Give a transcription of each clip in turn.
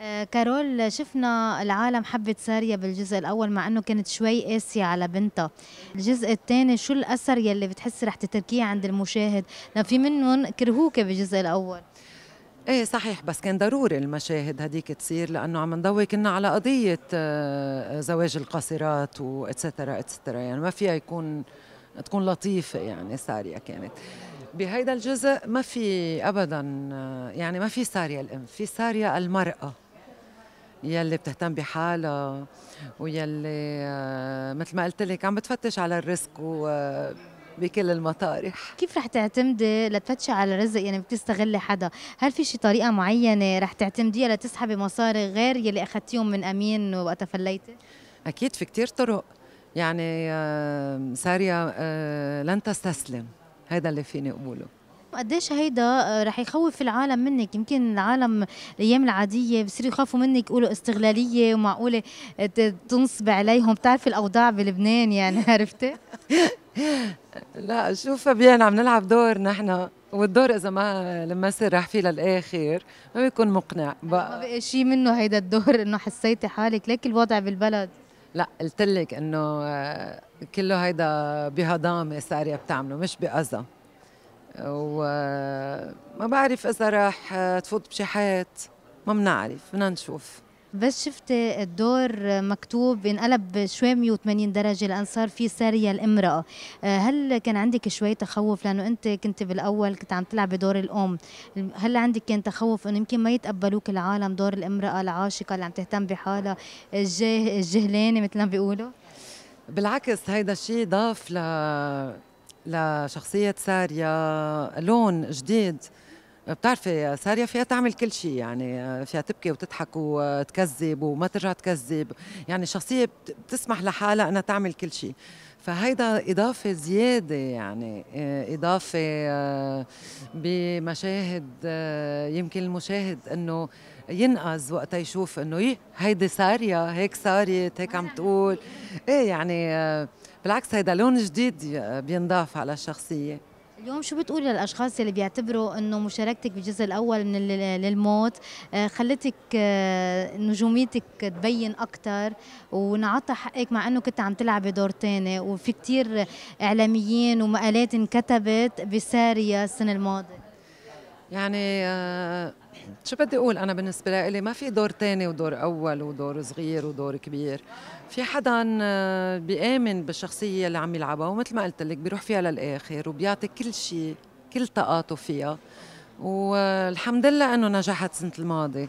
آه، كارول شفنا العالم حبت ساريا بالجزء الاول مع انه كانت شوي قاسيه على بنتها الجزء الثاني شو الاثر يلي بتحسي رح تتركيه عند المشاهد لان في منهم كرهوك بالجزء الاول ايه صحيح بس كان ضروري المشاهد هديك تصير لانه عم نضوي كنا على قضيه آه، زواج القاصرات واتسترا اتسترا يعني ما فيها يكون تكون لطيفه يعني ساريا كانت بهيدا الجزء ما في ابدا آه، يعني ما في ساريا الام في ساريا المراه يلي بتهتم بحالها ويلي آه، مثل ما قلت لك عم بتفتش على الرزق آه، بكل المطارح كيف رح تعتمدي لتفتشي على رزق يعني بتستغلي حدا هل في شي طريقه معينه رح تعتمديها لتسحبي مصاري غير يلي اخذتيهم من امين وقتها فليتي اكيد في كتير طرق يعني آه، ساريه لن تستسلم هذا اللي فيني اقوله قديش هيدا آه، رح يخوف العالم منك يمكن العالم الايام العاديه بصيروا يخافوا منك يقولوا استغلاليه ومعقوله آه، تنصب عليهم بتعرفي الاوضاع بلبنان يعني عرفتي لا شوف فبيان عم نلعب دور نحن والدور اذا ما لما راح فيه للاخر ما بيكون مقنع بقى ما بقى شيء منه هيدا الدور انه حسيتي حالك ليك الوضع بالبلد لا قلت لك انه آه، كله هيدا بهضامه ساريه بتعمله مش باذى وما بعرف اذا راح تفوت بشي حيط ما بنعرف بدنا نشوف بس شفت الدور مكتوب انقلب شوي 180 درجه لان صار في ساريه الامراه آه، هل كان عندك شوي تخوف لانه انت كنت بالاول كنت عم تلعب دور الام هل عندك كان تخوف انه يمكن ما يتقبلوك العالم دور الامراه العاشقه اللي عم تهتم بحالها الجه الجهلانه مثل ما بيقولوا بالعكس هيدا الشيء ضاف ل لشخصية ساريا لون جديد بتعرفي ساريا فيها تعمل كل شيء يعني فيها تبكي وتضحك وتكذب وما ترجع تكذب يعني شخصية بتسمح لحالها أنها تعمل كل شيء فهيدا إضافة زيادة يعني آه، إضافة آه، بمشاهد آه، يمكن المشاهد أنه ينقز وقت يشوف أنه إيه هيدي ساريا هيك صارت هيك عم تقول إيه يعني بالعكس هيدا لون جديد بينضاف على الشخصيه اليوم شو بتقولي للاشخاص اللي بيعتبروا انه مشاركتك بالجزء الاول من للموت آه، خلتك آه، نجوميتك تبين اكثر ونعطى حقك مع انه كنت عم تلعبي دور ثاني وفي كثير اعلاميين ومقالات انكتبت بساريه السنه الماضيه يعني آه، شو بدي اقول انا بالنسبه لي ما في دور ثاني ودور اول ودور صغير ودور كبير في حدا بيامن بالشخصيه اللي عم يلعبها ومثل ما قلت لك بيروح فيها للاخر وبيعطي كل شيء كل طاقاته فيها والحمد لله انه نجحت سنه الماضي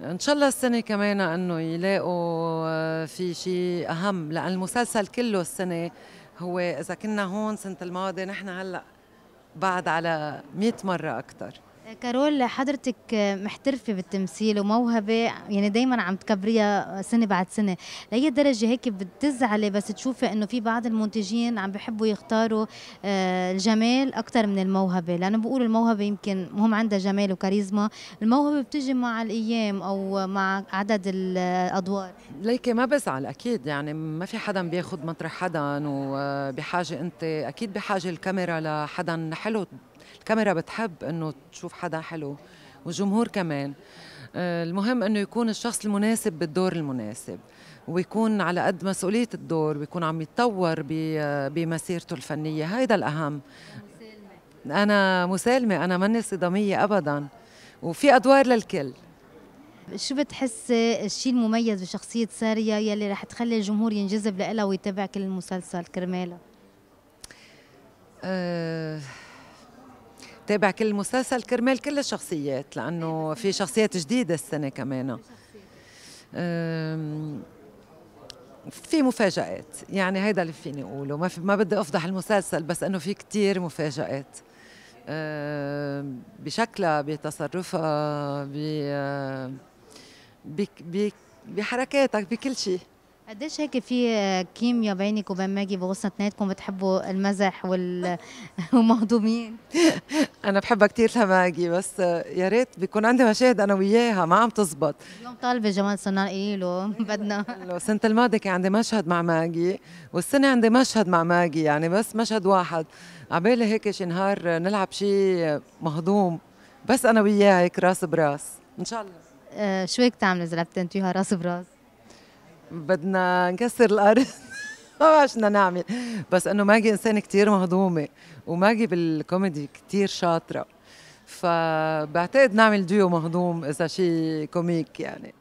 ان شاء الله السنه كمان انه يلاقوا آه، في شيء اهم لان المسلسل كله السنه هو اذا كنا هون سنه الماضي نحن هلا بعد على 100 مره اكثر كارول حضرتك محترفة بالتمثيل وموهبة يعني دايما عم تكبريها سنة بعد سنة لأي درجة هيك بتزعلي بس تشوفي أنه في بعض المنتجين عم بحبوا يختاروا آه، الجمال أكثر من الموهبة لأنه بقولوا الموهبة يمكن مهم عندها جمال وكاريزما الموهبة بتجي مع الأيام أو مع عدد الأدوار ليكي ما بزعل أكيد يعني ما في حدا بياخد مطرح حدا وبحاجة أنت أكيد بحاجة الكاميرا لحدا حلو الكاميرا بتحب انه تشوف حدا حلو والجمهور كمان آه، المهم انه يكون الشخص المناسب بالدور المناسب ويكون على قد مسؤوليه الدور ويكون عم يتطور بمسيرته الفنيه هيدا الاهم انا مسالمه انا ماني صداميه ابدا وفي ادوار للكل شو بتحس الشيء المميز بشخصية سارية يلي رح تخلي الجمهور ينجذب لها ويتابع كل المسلسل كرمالها؟ أه تابع كل مسلسل كرمال كل الشخصيات لانه في شخصيات جديده السنه كمان في مفاجآت يعني هيدا اللي فيني أقوله ما, في ما بدي أفضح المسلسل بس أنه في كثير مفاجآت بشكلها بتصرفها ب بحركاتك بكل شيء قديش إيه هيك في كيميا بينك وبين ماجي بغصة اثنيناتكم بتحبوا المزح وال ومهضومين انا بحبها كثير لماجي بس يا ريت بيكون عندي مشاهد انا وياها ما عم تزبط اليوم طالبه جمال صنار له بدنا السنه الماضيه كان عندي مشهد مع ماجي والسنه عندي مشهد مع ماجي يعني بس مشهد واحد عبالي هيك شي نهار نلعب شي مهضوم بس انا وياها هيك راس براس ان شاء الله آه، شو هيك تعملي اذا بتنتويها راس براس بدنا نكسر الارض ما بعرف نعمل بس انه ماجي انسانه كثير مهضومه وماجي بالكوميدي كثير شاطره فبعتقد نعمل ديو مهضوم اذا شيء كوميك يعني